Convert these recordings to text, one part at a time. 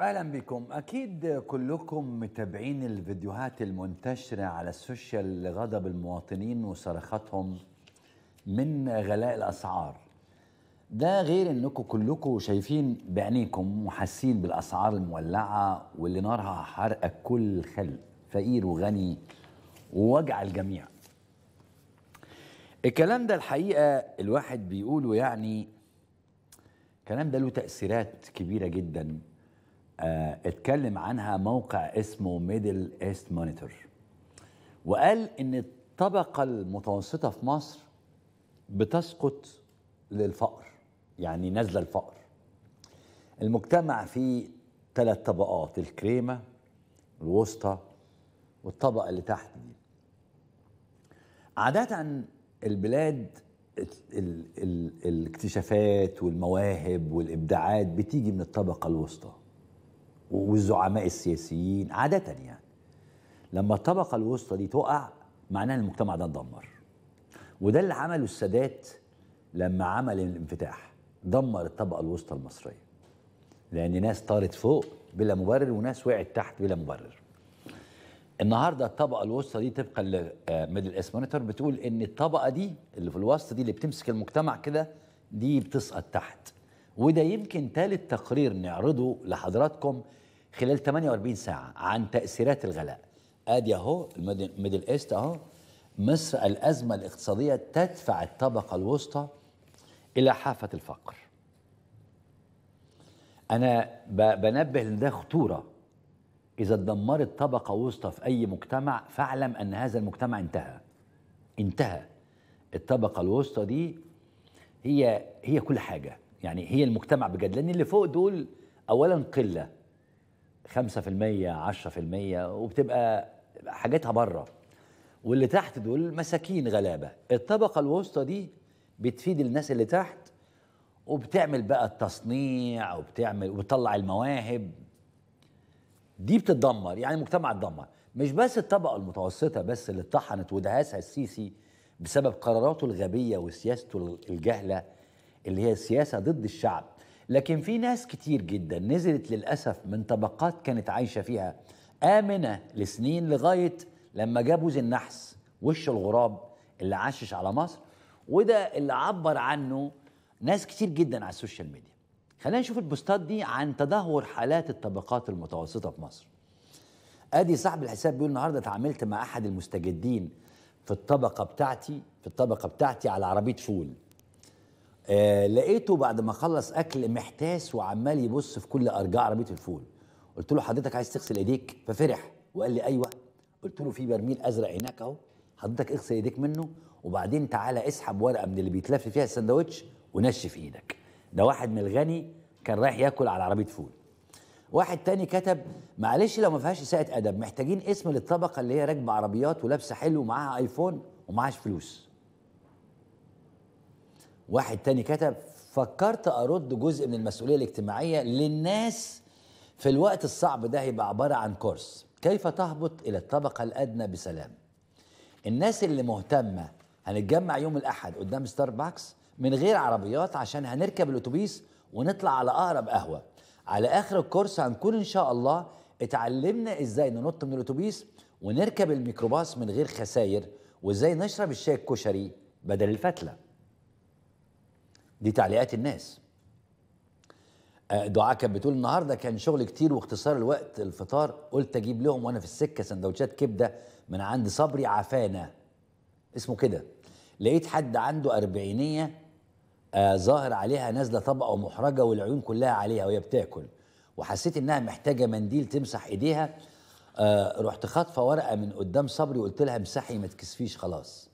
اهلا بكم اكيد كلكم متابعين الفيديوهات المنتشره على السوشيال لغضب المواطنين وصرخاتهم من غلاء الاسعار ده غير انكم كلكم شايفين بعينيكم وحاسين بالاسعار المولعه واللي نارها حرقه كل خلق فقير وغني ووجع الجميع الكلام ده الحقيقه الواحد بيقوله يعني الكلام ده له تاثيرات كبيره جدا آه، اتكلم عنها موقع اسمه ميدل ايست مونيتور وقال ان الطبقه المتوسطه في مصر بتسقط للفقر يعني نازله الفقر المجتمع فيه ثلاث طبقات الكريمه الوسطى والطبقه اللي تحت دي عاده البلاد الاكتشافات والمواهب والابداعات بتيجي من الطبقه الوسطى والزعماء السياسيين عادة يعني لما الطبقة الوسطى دي تقع معناها المجتمع ده اتدمر وده اللي عمله السادات لما عمل الانفتاح دمر الطبقة الوسطى المصرية لأن ناس طارت فوق بلا مبرر وناس وقعت تحت بلا مبرر النهارده الطبقه الوسطى دي طبقا لميدل اس مونيتور بتقول ان الطبقه دي اللي في الوسط دي اللي بتمسك المجتمع كده دي بتسقط تحت وده يمكن ثالث تقرير نعرضه لحضراتكم خلال 48 ساعة عن تأثيرات الغلاء آدي أهو الميدل إيست أهو مصر الأزمة الاقتصادية تدفع الطبقة الوسطى إلى حافة الفقر أنا بنبه إن ده خطورة إذا اتدمرت طبقة وسطى في أي مجتمع فاعلم أن هذا المجتمع انتهى انتهى الطبقة الوسطى دي هي هي كل حاجة يعني هي المجتمع بجد لأن اللي فوق دول أولا قلة 5% 10% وبتبقى حاجتها بره واللي تحت دول مساكين غلابه الطبقه الوسطى دي بتفيد الناس اللي تحت وبتعمل بقى التصنيع وبتعمل وبتطلع المواهب دي بتتدمر يعني المجتمع اتدمر مش بس الطبقه المتوسطه بس اللي اتطحنت ودهسها السيسي بسبب قراراته الغبيه وسياسته الجهله اللي هي سياسه ضد الشعب لكن في ناس كتير جدا نزلت للأسف من طبقات كانت عايشة فيها آمنة لسنين لغاية لما جابوا زي النحس وش الغراب اللي عشش على مصر وده اللي عبر عنه ناس كتير جدا على السوشيال ميديا خلينا نشوف البوستات دي عن تدهور حالات الطبقات المتوسطة في مصر ادي صاحب الحساب بيقول النهارده اتعاملت مع احد المستجدين في الطبقه بتاعتي في الطبقه بتاعتي على عربيه فول آه لقيته بعد ما خلص اكل محتاس وعمال يبص في كل ارجاء عربيه الفول قلت له حضرتك عايز تغسل ايديك ففرح وقال لي ايوه قلت له في برميل ازرق هناك اهو حضرتك اغسل ايديك منه وبعدين تعالى اسحب ورقه من اللي بيتلف فيها السندوتش ونشف ايدك ده واحد من الغني كان رايح ياكل على عربيه فول واحد تاني كتب معلش لو ما فيهاش اساءه ادب محتاجين اسم للطبقه اللي هي راكبه عربيات ولابسه حلو ومعاها ايفون ومعهاش فلوس واحد تاني كتب فكرت ارد جزء من المسؤوليه الاجتماعيه للناس في الوقت الصعب ده هيبقى عباره عن كورس كيف تهبط الى الطبقه الادنى بسلام الناس اللي مهتمه هنتجمع يوم الاحد قدام ستاربكس من غير عربيات عشان هنركب الاتوبيس ونطلع على اقرب قهوه على اخر الكورس هنكون ان شاء الله اتعلمنا ازاي ننط من الاتوبيس ونركب الميكروباص من غير خساير وازاي نشرب الشاي الكشري بدل الفتله دي تعليقات الناس آه، دعاء كانت بتقول النهارده كان شغل كتير واختصار الوقت الفطار قلت اجيب لهم وانا في السكه سندوتشات كبده من عند صبري عفانا اسمه كده لقيت حد عنده اربعينيه آه ظاهر عليها نازله طبقه ومحرجه والعيون كلها عليها وهي بتاكل وحسيت انها محتاجه منديل تمسح ايديها آه رحت خاطفه ورقه من قدام صبري وقلت لها امسحي ما تكسفيش خلاص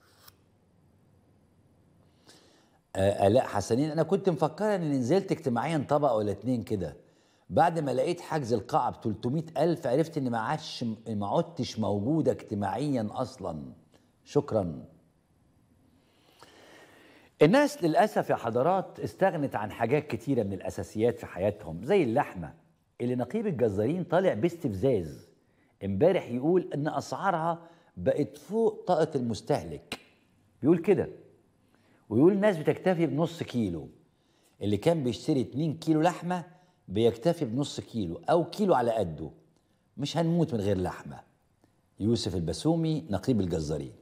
الاء آه، آه، حسنين انا كنت مفكره اني نزلت اجتماعيا طبقه ولا اتنين كده بعد ما لقيت حجز القاعه ب 300000 عرفت ان ما عادش ما عدتش موجوده اجتماعيا اصلا شكرا الناس للاسف يا حضرات استغنت عن حاجات كتيره من الاساسيات في حياتهم زي اللحمه اللي نقيب الجزارين طالع باستفزاز امبارح يقول ان اسعارها بقت فوق طاقه المستهلك بيقول كده ويقول الناس بتكتفي بنص كيلو اللي كان بيشتري 2 كيلو لحمه بيكتفي بنص كيلو او كيلو على قده مش هنموت من غير لحمه يوسف البسومي نقيب الجزارين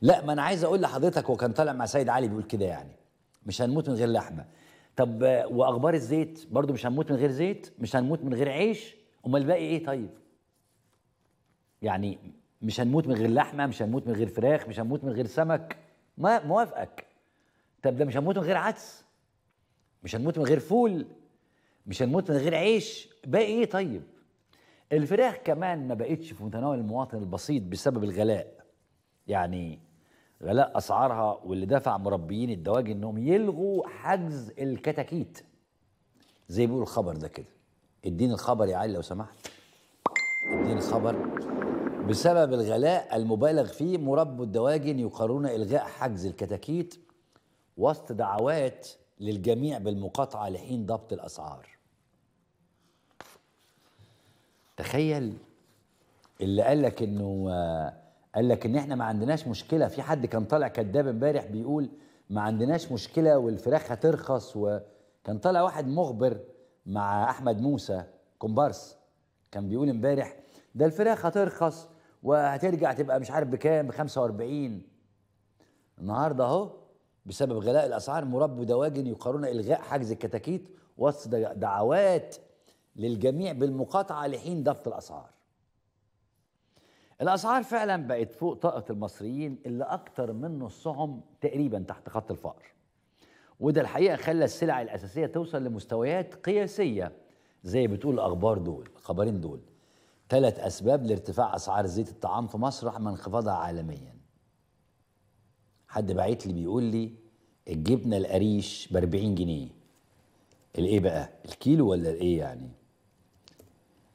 لا ما انا عايز اقول لحضرتك هو كان طالع مع سيد علي بيقول كده يعني مش هنموت من غير لحمه طب واخبار الزيت برضو مش هنموت من غير زيت مش هنموت من غير عيش امال الباقي ايه طيب يعني مش هنموت من غير لحمه مش هنموت من غير فراخ مش هنموت من غير سمك ما موافقك طب ده مش هنموت من غير عدس مش هنموت من غير فول مش هنموت من غير عيش باقي ايه طيب الفراخ كمان ما بقتش في متناول المواطن البسيط بسبب الغلاء يعني غلاء اسعارها واللي دفع مربيين الدواجن انهم يلغوا حجز الكتاكيت زي بيقولوا الخبر ده كده اديني الخبر يا علي لو سمحت اديني الخبر بسبب الغلاء المبالغ فيه مربو الدواجن يقررون الغاء حجز الكتاكيت وسط دعوات للجميع بالمقاطعة لحين ضبط الأسعار تخيل اللي قال لك انه قال لك ان احنا ما عندناش مشكله في حد كان طالع كذاب امبارح بيقول ما عندناش مشكله والفراخ هترخص وكان طالع واحد مخبر مع احمد موسى كومبارس كان بيقول امبارح ده الفراخ هترخص وهترجع تبقى مش عارف بكام ب 45 النهارده اهو بسبب غلاء الاسعار مرب ودواجن يقررون الغاء حجز الكتاكيت وسط دعوات للجميع بالمقاطعه لحين ضبط الاسعار. الاسعار فعلا بقت فوق طاقه المصريين اللي اكثر من نصهم تقريبا تحت خط الفقر. وده الحقيقه خلى السلع الاساسيه توصل لمستويات قياسيه زي بتقول الاخبار دول الخبرين دول. ثلاث اسباب لارتفاع اسعار زيت الطعام في مصر رغم انخفاضها عالميا. حد بعت لي بيقول لي الجبنه القريش ب 40 جنيه الايه بقى الكيلو ولا الايه يعني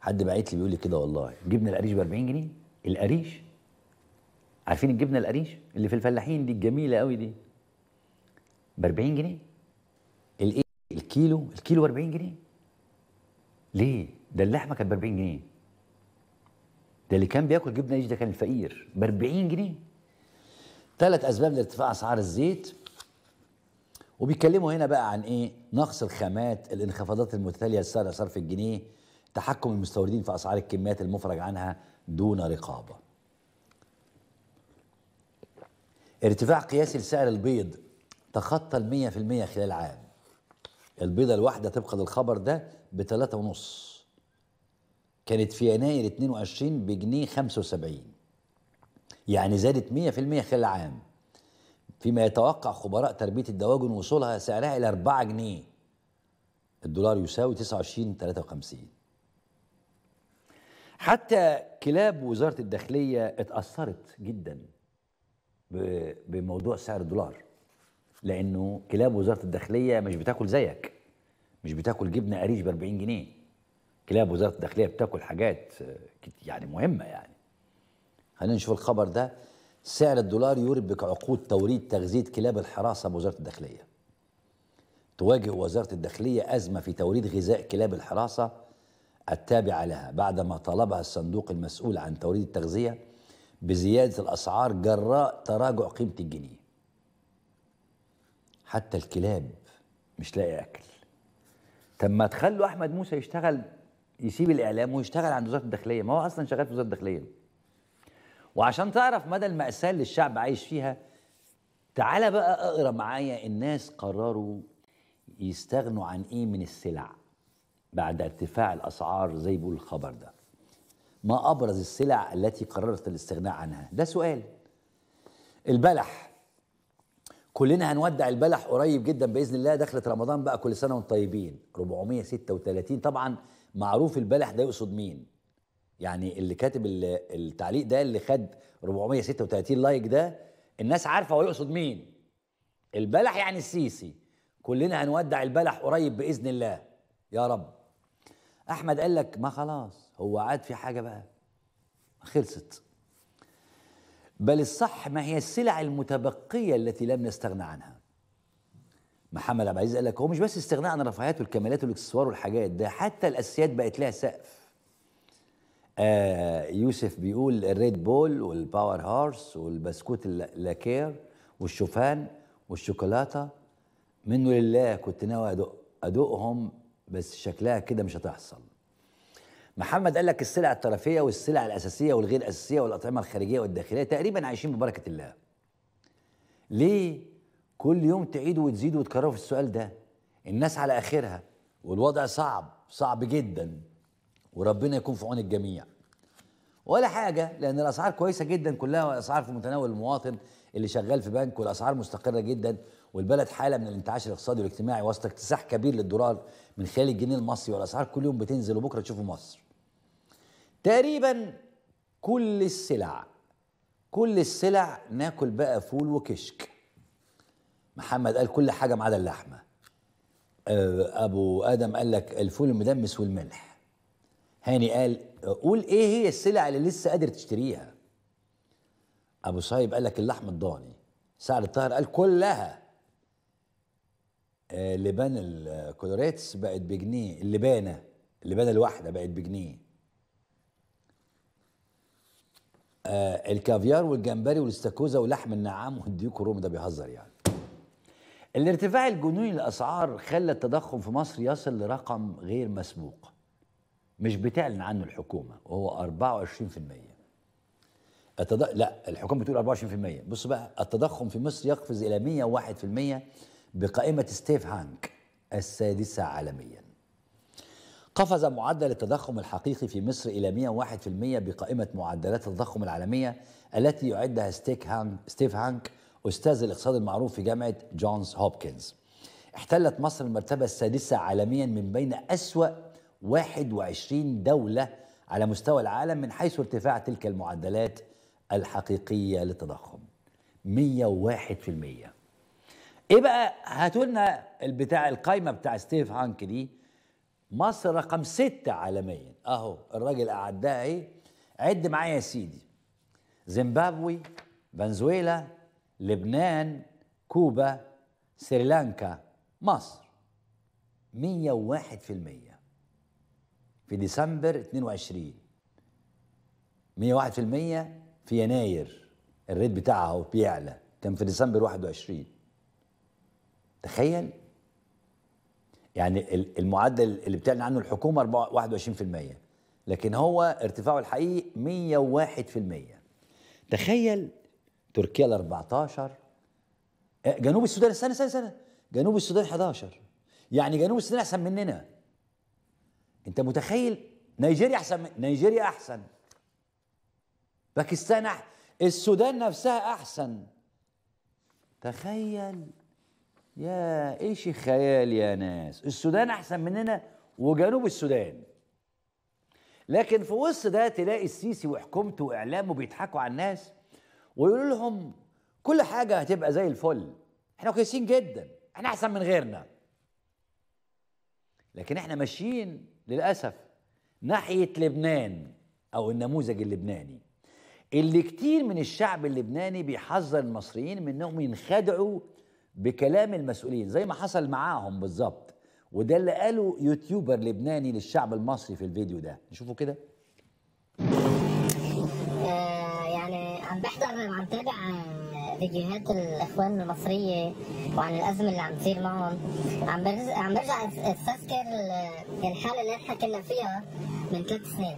حد بعت لي بيقول لي كده والله الجبنه القريش ب 40 جنيه القريش عارفين الجبنه القريش اللي في الفلاحين دي الجميله قوي دي ب 40 جنيه الايه الكيلو الكيلو ب 40 جنيه ليه ده اللحمه كانت ب 40 جنيه ده اللي كان بياكل جبنه قريش ده كان الفقير ب 40 جنيه ثلاث اسباب لارتفاع اسعار الزيت وبيتكلموا هنا بقى عن ايه نقص الخامات الانخفاضات المتتاليه لسعر صرف الجنيه تحكم المستوردين في اسعار الكميات المفرج عنها دون رقابه ارتفاع قياسي لسعر البيض تخطى ال 100% خلال عام البيضه الواحده طبقا للخبر ده ب 3.5 كانت في يناير 22 بجنيه 75 يعني زادت 100% خلال عام فيما يتوقع خبراء تربية الدواجن وصولها سعرها إلى 4 جنيه الدولار يساوي 29 53 حتى كلاب وزارة الداخلية اتأثرت جدا بموضوع سعر الدولار لأنه كلاب وزارة الداخلية مش بتاكل زيك مش بتاكل جبنة قريش ب 40 جنيه كلاب وزارة الداخلية بتاكل حاجات يعني مهمة يعني خلينا نشوف الخبر ده سعر الدولار يربك عقود توريد تغذية كلاب الحراسة بوزارة الداخلية تواجه وزارة الداخلية أزمة في توريد غذاء كلاب الحراسة التابعة لها بعدما طلبها الصندوق المسؤول عن توريد التغذية بزيادة الأسعار جراء تراجع قيمة الجنيه حتى الكلاب مش لاقي أكل طب ما تخلوا أحمد موسى يشتغل يسيب الإعلام ويشتغل عند وزارة الداخلية ما هو أصلا شغال في وزارة الداخلية وعشان تعرف مدى المأساة اللي الشعب عايش فيها تعالى بقى اقرا معايا الناس قرروا يستغنوا عن ايه من السلع بعد ارتفاع الاسعار زي بيقول الخبر ده ما ابرز السلع التي قررت الاستغناء عنها ده سؤال البلح كلنا هنودع البلح قريب جدا باذن الله دخلت رمضان بقى كل سنه وانتم طيبين 436 طبعا معروف البلح ده يقصد مين يعني اللي كاتب التعليق ده اللي خد 436 لايك ده الناس عارفه هو يقصد مين البلح يعني السيسي كلنا هنودع البلح قريب باذن الله يا رب احمد قال لك ما خلاص هو عاد في حاجه بقى خلصت بل الصح ما هي السلع المتبقيه التي لم نستغنى عنها محمد عبد العزيز قال لك هو مش بس استغناء عن الرفاهيات والكمالات والاكسسوار والحاجات ده حتى الاساسيات بقت لها سقف آه يوسف بيقول الريد بول والباور هارس والبسكوت اللاكير والشوفان والشوكولاته منه لله كنت ناوي أدق أدقهم بس شكلها كده مش هتحصل محمد قال لك السلع الطرفيه والسلع الاساسيه والغير اساسيه والاطعمه الخارجيه والداخليه تقريبا عايشين ببركه الله ليه كل يوم تعيدوا وتزيدوا وتكرروا في السؤال ده الناس على اخرها والوضع صعب صعب جدا وربنا يكون في عون الجميع ولا حاجه لان الاسعار كويسه جدا كلها اسعار في متناول المواطن اللي شغال في بنك والاسعار مستقره جدا والبلد حاله من الانتعاش الاقتصادي والاجتماعي وسط اكتساح كبير للدولار من خلال الجنيه المصري والاسعار كل يوم بتنزل وبكره تشوفوا مصر تقريبا كل السلع كل السلع ناكل بقى فول وكشك محمد قال كل حاجه ما عدا اللحمه آه، ابو ادم قال لك الفول المدمس والملح هاني قال قول ايه هي السلع اللي لسه قادر تشتريها ابو صهيب قال لك اللحم الضاني سعد الطاهر قال كلها آه، لبان الكولوريتس بقت بجنيه اللبانه اللبانه الواحده بقت بجنيه آه الكافيار والجمبري والاستاكوزا ولحم النعام والديوك الرومي ده بيهزر يعني الارتفاع الجنوني للاسعار خلى التضخم في مصر يصل لرقم غير مسبوق مش بتعلن عنه الحكومه وهو 24% التض... لا الحكومه بتقول 24% بص بقى التضخم في مصر يقفز الى 101% بقائمه ستيف هانك السادسه عالميا قفز معدل التضخم الحقيقي في مصر الى 101% بقائمه معدلات التضخم العالميه التي يعدها ستيك هانك ستيف هانك استاذ الاقتصاد المعروف في جامعه جونز هوبكنز احتلت مصر المرتبة السادسة عالميا من بين أسوأ 21 دولة على مستوى العالم من حيث ارتفاع تلك المعدلات الحقيقية للتضخم 101% ايه بقى هاتوا لنا البتاع القايمه بتاع ستيف هانك دي مصر رقم ستة عالميا اهو الراجل اعدها اهي عد معايا يا سيدي زيمبابوي فنزويلا لبنان كوبا سريلانكا مصر 101% في ديسمبر 22 101% في يناير الريت بتاعها هو بيعلى كان في ديسمبر 21 تخيل يعني المعدل اللي بتعلن عنه الحكومه 21% لكن هو ارتفاعه الحقيقي 101% تخيل تركيا ال 14 آه، جنوب السودان استنى استنى استنى جنوب السودان 11 يعني جنوب السودان احسن مننا انت متخيل نيجيريا احسن من نيجيريا احسن باكستان أحسن. السودان نفسها احسن تخيل يا ايش الخيال يا ناس السودان احسن مننا وجنوب السودان لكن في وسط ده تلاقي السيسي وحكومته واعلامه بيضحكوا على الناس ويقولوا لهم كل حاجه هتبقى زي الفل احنا كويسين جدا احنا احسن من غيرنا لكن احنا ماشيين للاسف ناحيه لبنان او النموذج اللبناني اللي كتير من الشعب اللبناني بيحذر المصريين من انهم ينخدعوا بكلام المسؤولين زي ما حصل معاهم بالظبط وده اللي قاله يوتيوبر لبناني للشعب المصري في الفيديو ده نشوفه كده آه، يعني عم بحضر عم تابع آه، فيديوهات الاخوان المصريه وعن الازمه اللي عم تصير معهم عم برجع عم برجع استذكر الحاله اللي نحن كنا فيها من ثلاث سنين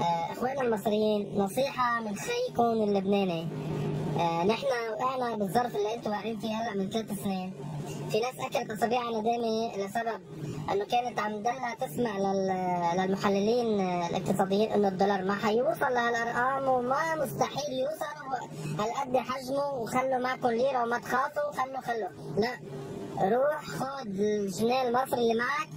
آه، اخواننا المصريين نصيحه من خيكم اللبناني آه، نحن وقعنا بالظرف اللي انتم واقعين فيه هلا من ثلاث سنين في ناس اكلت اصابعها ندامي لسبب انه كانت عم تضلها تسمع للمحللين الاقتصاديين انه الدولار ما حيوصل لهالارقام وما مستحيل يوصل هالقد حجمه وخلوا معكم ليره وما تخافوا خلوا خلوا لا روح خذ الجنيه المصري اللي معك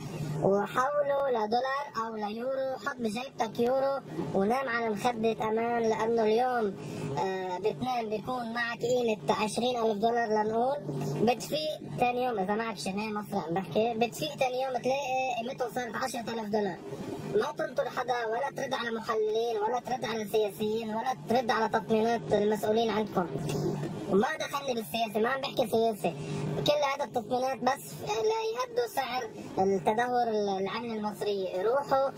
وحوله لدولار او ليورو حط بجيبتك يورو ونام على مخدة امان لانه اليوم آه بتنام بيكون معك قيمة عشرين الف دولار لنقول بتفيق تاني يوم اذا معك شناية مصر عم بحكي بتفيق تاني يوم تلاقي قيمته صارت عشرة دولار ما تنطر حدا ولا ترد على محللين ولا ترد على سياسيين ولا ترد على تطمينات المسؤولين عندكم ما دخلني بالسياسه ما عم بحكي سياسه كل هذا التطمينات بس ليهدوا سعر التدهور العمل المصريه روحوا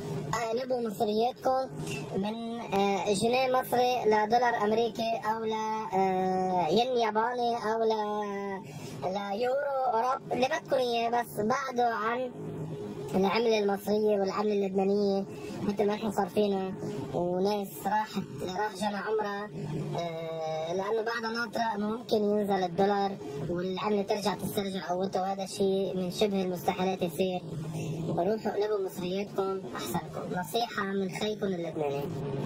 قلبوا آه، مصرياتكم من آه، جنيه مصري لدولار امريكي او ل آه، ين ياباني او ل ليورو اوروب اللي بدكم اياه بس بعدوا عن العملة المصرية والعملة اللبنانية مثل ما نحن صارفينها وناس راحت راح جنى عمرها آه، لأنه بعدها ناطرة ممكن ينزل الدولار والعملة ترجع تسترجع قوته وهذا الشيء من شبه المستحيلات يصير وروحوا اقلبوا مصرياتكم أحسنكم نصيحة من خيكم اللبناني